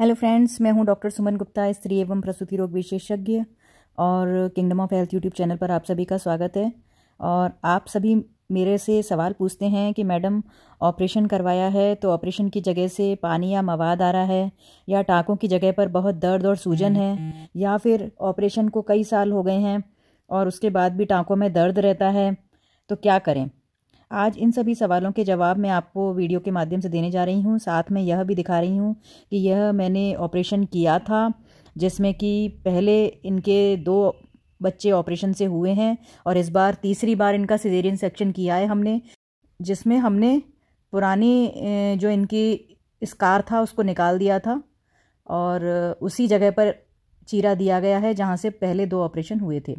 hello friends मैं हूं doctor सुमन गुप्ता स्त्री एवं प्रसूति रोग विशेषज्ञ और kingdom of health YouTube channel पर आप सभी का स्वागत है और आप सभी मेरे से सवाल पूछते हैं कि मैडम ऑपरेशन करवाया है तो ऑपरेशन की जगह से पानी या मवाद आ रहा है या टाँकों की जगह पर बहुत दर्द और सूजन है या फिर ऑपरेशन को कई साल हो गए हैं और उसके बाद भी टाँकों में दर्द रहता है तो क्या करें आज इन सभी सवालों के जवाब मैं आपको वीडियो के माध्यम से देने जा रही हूँ साथ में यह भी दिखा रही हूँ कि यह मैंने ऑपरेशन किया था जिसमें कि पहले इनके दो बच्चे ऑपरेशन से हुए हैं और इस बार तीसरी बार इनका सिजेरियन सेक्शन किया है हमने जिसमें हमने पुरानी जो इनकी स्कार था उसको निकाल दिया था और उसी जगह पर चीरा दिया गया है जहाँ से पहले दो ऑपरेशन हुए थे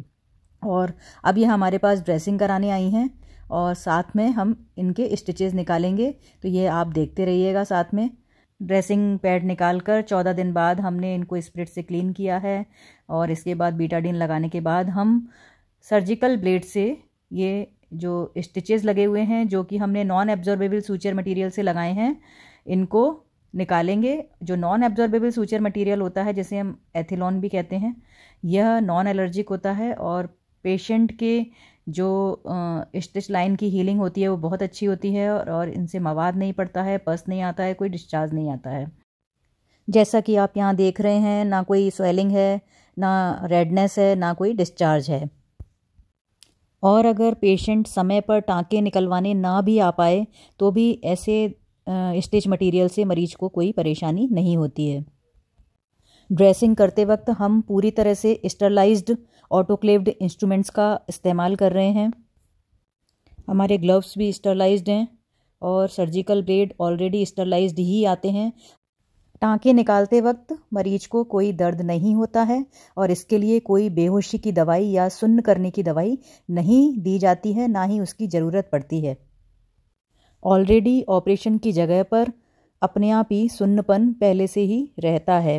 और अब ये हमारे पास ड्रेसिंग कराने आई हैं और साथ में हम इनके स्टिचेस निकालेंगे तो ये आप देखते रहिएगा साथ में ड्रेसिंग पैड निकाल कर चौदह दिन बाद हमने इनको स्प्रिट से क्लीन किया है और इसके बाद बीटाडीन लगाने के बाद हम सर्जिकल ब्लेड से ये जो स्टिचेस लगे हुए हैं जो कि हमने नॉन एब्जॉर्बेबल सूचर मटेरियल से लगाए हैं इनको निकालेंगे जो नॉन एब्जॉर्बेबल सूचर मटेरियल होता है जिसे हम एथिलॉन भी कहते हैं यह नॉन एलर्जिक होता है और पेशेंट के जो स्टिच लाइन की हीलिंग होती है वो बहुत अच्छी होती है और, और इनसे मवाद नहीं पड़ता है पस नहीं आता है कोई डिस्चार्ज नहीं आता है जैसा कि आप यहाँ देख रहे हैं ना कोई स्वेलिंग है ना रेडनेस है ना कोई डिस्चार्ज है और अगर पेशेंट समय पर टाँके निकलवाने ना भी आ पाए तो भी ऐसे स्टिच मटेरियल से मरीज को कोई परेशानी नहीं होती है ड्रेसिंग करते वक्त हम पूरी तरह से स्टरलाइज्ड ऑटोक्लेव्ड इंस्ट्रूमेंट्स का इस्तेमाल कर रहे हैं हमारे ग्लव्स भी स्टरलाइज हैं और सर्जिकल ब्लेड ऑलरेडी स्टरलाइज्ड ही आते हैं टाँके निकालते वक्त मरीज को कोई दर्द नहीं होता है और इसके लिए कोई बेहोशी की दवाई या सुन्न करने की दवाई नहीं दी जाती है ना ही उसकी ज़रूरत पड़ती है ऑलरेडी ऑपरेशन की जगह पर अपने आप ही सुन्नपन पहले से ही रहता है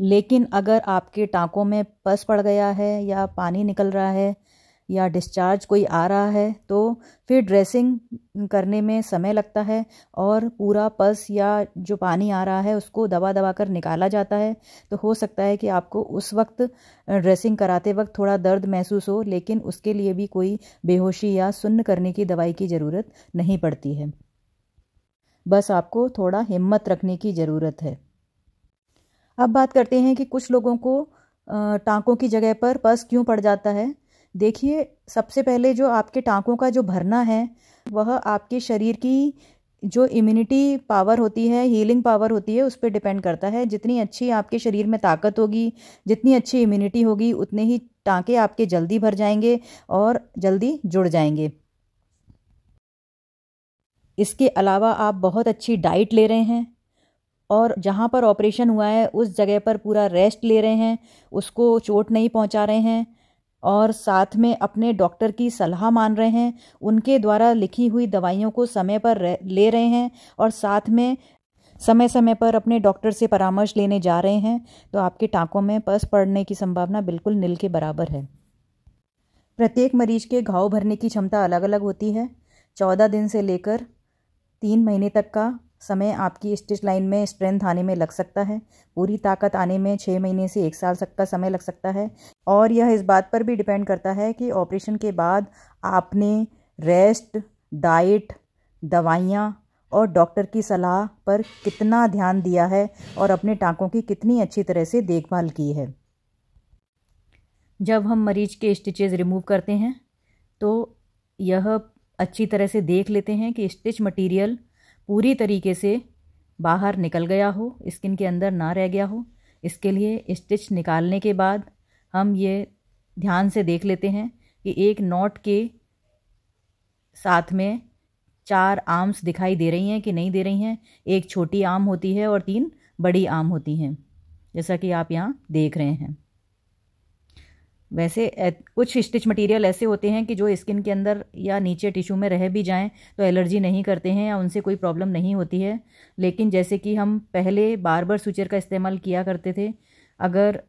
लेकिन अगर आपके टाँकों में पस पड़ गया है या पानी निकल रहा है या डिस्चार्ज कोई आ रहा है तो फिर ड्रेसिंग करने में समय लगता है और पूरा पस या जो पानी आ रहा है उसको दबा दबा कर निकाला जाता है तो हो सकता है कि आपको उस वक्त ड्रेसिंग कराते वक्त थोड़ा दर्द महसूस हो लेकिन उसके लिए भी कोई बेहोशी या सुन्न करने की दवाई की ज़रूरत नहीं पड़ती है बस आपको थोड़ा हिम्मत रखने की ज़रूरत है अब बात करते हैं कि कुछ लोगों को टाँकों की जगह पर पस क्यों पड़ जाता है देखिए सबसे पहले जो आपके टाँकों का जो भरना है वह आपके शरीर की जो इम्यूनिटी पावर होती है हीलिंग पावर होती है उस पर डिपेंड करता है जितनी अच्छी आपके शरीर में ताकत होगी जितनी अच्छी इम्यूनिटी होगी उतने ही टांके आपके जल्दी भर जाएंगे और जल्दी जुड़ जाएंगे इसके अलावा आप बहुत अच्छी डाइट ले रहे हैं और जहाँ पर ऑपरेशन हुआ है उस जगह पर पूरा रेस्ट ले रहे हैं उसको चोट नहीं पहुँचा रहे हैं और साथ में अपने डॉक्टर की सलाह मान रहे हैं उनके द्वारा लिखी हुई दवाइयों को समय पर ले रहे हैं और साथ में समय समय पर अपने डॉक्टर से परामर्श लेने जा रहे हैं तो आपके टाँकों में पस पड़ने की संभावना बिल्कुल नील के बराबर है प्रत्येक मरीज के घाव भरने की क्षमता अलग अलग होती है चौदह दिन से लेकर तीन महीने तक का समय आपकी स्टिच लाइन में स्ट्रेंथ आने में लग सकता है पूरी ताकत आने में छः महीने से एक साल तक का समय लग सकता है और यह इस बात पर भी डिपेंड करता है कि ऑपरेशन के बाद आपने रेस्ट डाइट दवाइयाँ और डॉक्टर की सलाह पर कितना ध्यान दिया है और अपने टाँकों की कितनी अच्छी तरह से देखभाल की है जब हम मरीज के स्टिचेज रिमूव करते हैं तो यह अच्छी तरह से देख लेते हैं कि स्टिच मटेरियल पूरी तरीके से बाहर निकल गया हो स्किन के अंदर ना रह गया हो इसके लिए स्टिच निकालने के बाद हम ये ध्यान से देख लेते हैं कि एक नॉट के साथ में चार आर्म्स दिखाई दे रही हैं कि नहीं दे रही हैं एक छोटी आर्म होती है और तीन बड़ी आर्म होती हैं जैसा कि आप यहाँ देख रहे हैं वैसे कुछ स्टिच मटेरियल ऐसे होते हैं कि जो स्किन के अंदर या नीचे टिश्यू में रह भी जाएं तो एलर्जी नहीं करते हैं या उनसे कोई प्रॉब्लम नहीं होती है लेकिन जैसे कि हम पहले बार बार सूचर का इस्तेमाल किया करते थे अगर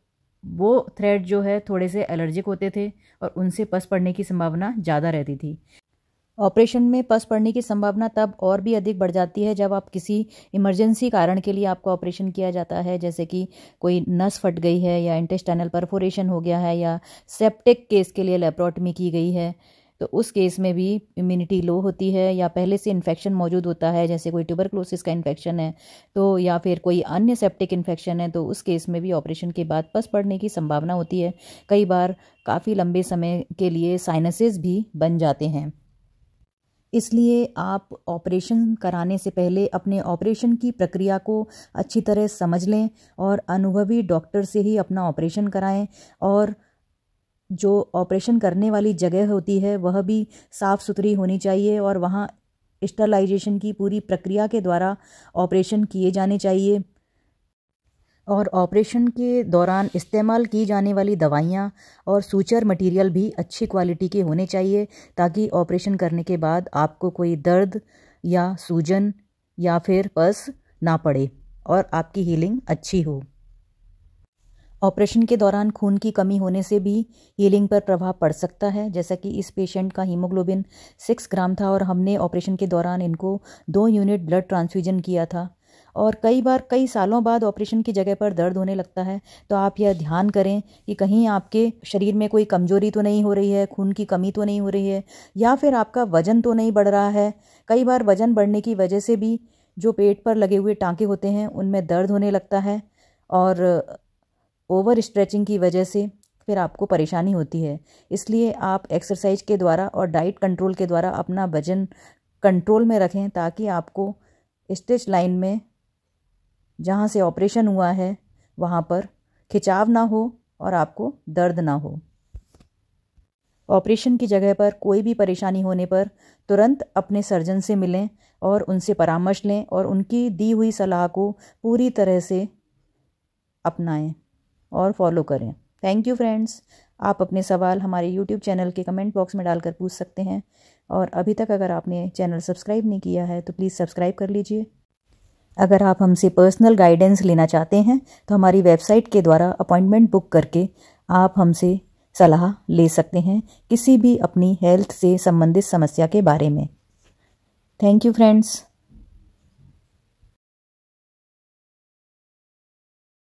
वो थ्रेड जो है थोड़े से एलर्जिक होते थे और उनसे पस पड़ने की संभावना ज़्यादा रहती थी ऑपरेशन में पस पड़ने की संभावना तब और भी अधिक बढ़ जाती है जब आप किसी इमरजेंसी कारण के लिए आपको ऑपरेशन किया जाता है जैसे कि कोई नस फट गई है या इंटेस्टाइनल परफोरेशन हो गया है या सेप्टिक केस के लिए लेप्रोटमी की गई है तो उस केस में भी इम्यूनिटी लो होती है या पहले से इन्फेक्शन मौजूद होता है जैसे कोई ट्यूबरक्लोसिस का इन्फेक्शन है तो या फिर कोई अन्य सेप्टिक इन्फेक्शन है तो उस केस में भी ऑपरेशन के बाद पस पड़ने की संभावना होती है कई बार काफ़ी लंबे समय के लिए साइनसेस भी बन जाते हैं इसलिए आप ऑपरेशन कराने से पहले अपने ऑपरेशन की प्रक्रिया को अच्छी तरह समझ लें और अनुभवी डॉक्टर से ही अपना ऑपरेशन कराएं और जो ऑपरेशन करने वाली जगह होती है वह भी साफ़ सुथरी होनी चाहिए और वहाँ स्टरलाइजेशन की पूरी प्रक्रिया के द्वारा ऑपरेशन किए जाने चाहिए और ऑपरेशन के दौरान इस्तेमाल की जाने वाली दवाइयाँ और सूचर मटेरियल भी अच्छी क्वालिटी के होने चाहिए ताकि ऑपरेशन करने के बाद आपको कोई दर्द या सूजन या फिर पस ना पड़े और आपकी हीलिंग अच्छी हो ऑपरेशन के दौरान खून की कमी होने से भी हीलिंग पर प्रभाव पड़ सकता है जैसा कि इस पेशेंट का हीमोग्लोबिन सिक्स ग्राम था और हमने ऑपरेशन के दौरान इनको दो यूनिट ब्लड ट्रांसफ्यूजन किया था और कई बार कई सालों बाद ऑपरेशन की जगह पर दर्द होने लगता है तो आप यह ध्यान करें कि कहीं आपके शरीर में कोई कमजोरी तो नहीं हो रही है खून की कमी तो नहीं हो रही है या फिर आपका वजन तो नहीं बढ़ रहा है कई बार वजन बढ़ने की वजह से भी जो पेट पर लगे हुए टाँके होते हैं उनमें दर्द होने लगता है और ओवर स्ट्रेचिंग की वजह से फिर आपको परेशानी होती है इसलिए आप एक्सरसाइज के द्वारा और डाइट कंट्रोल के द्वारा अपना वजन कंट्रोल में रखें ताकि आपको स्टिच लाइन में जहाँ से ऑपरेशन हुआ है वहाँ पर खिंचाव ना हो और आपको दर्द ना हो ऑपरेशन की जगह पर कोई भी परेशानी होने पर तुरंत अपने सर्जन से मिलें और उनसे परामर्श लें और उनकी दी हुई सलाह को पूरी तरह से अपनाएं और फॉलो करें थैंक यू फ्रेंड्स आप अपने सवाल हमारे यूट्यूब चैनल के कमेंट बॉक्स में डालकर पूछ सकते हैं और अभी तक अगर आपने चैनल सब्सक्राइब नहीं किया है तो प्लीज़ सब्सक्राइब कर लीजिए अगर आप हमसे पर्सनल गाइडेंस लेना चाहते हैं तो हमारी वेबसाइट के द्वारा अपॉइंटमेंट बुक करके आप हमसे सलाह ले सकते हैं किसी भी अपनी हेल्थ से संबंधित समस्या के बारे में थैंक यू फ्रेंड्स